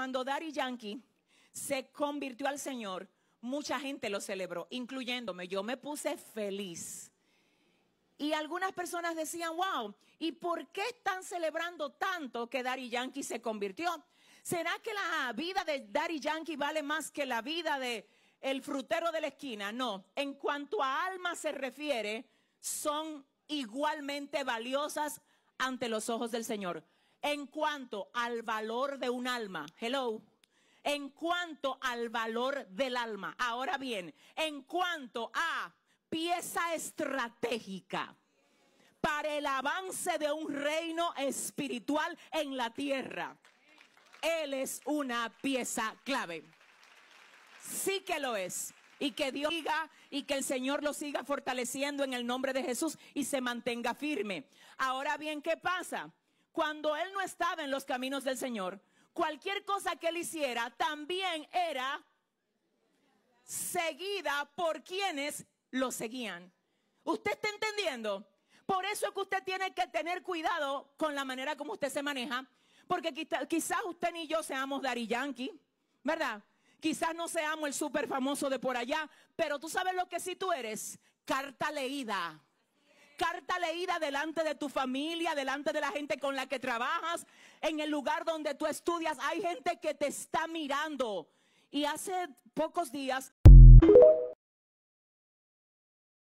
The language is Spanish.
cuando Daddy Yankee se convirtió al Señor, mucha gente lo celebró, incluyéndome. Yo me puse feliz. Y algunas personas decían, wow, ¿y por qué están celebrando tanto que Daddy Yankee se convirtió? ¿Será que la vida de Daddy Yankee vale más que la vida de el frutero de la esquina? No, en cuanto a alma se refiere, son igualmente valiosas ante los ojos del Señor en cuanto al valor de un alma. Hello. En cuanto al valor del alma. Ahora bien, en cuanto a pieza estratégica para el avance de un reino espiritual en la tierra. Él es una pieza clave. Sí que lo es. Y que Dios diga y que el Señor lo siga fortaleciendo en el nombre de Jesús y se mantenga firme. Ahora bien, ¿qué pasa? cuando él no estaba en los caminos del Señor, cualquier cosa que él hiciera también era seguida por quienes lo seguían. ¿Usted está entendiendo? Por eso es que usted tiene que tener cuidado con la manera como usted se maneja, porque quizás usted ni yo seamos Dari Yankee, ¿verdad? Quizás no seamos el súper famoso de por allá, pero tú sabes lo que sí tú eres, carta leída carta leída delante de tu familia, delante de la gente con la que trabajas, en el lugar donde tú estudias. Hay gente que te está mirando. Y hace pocos días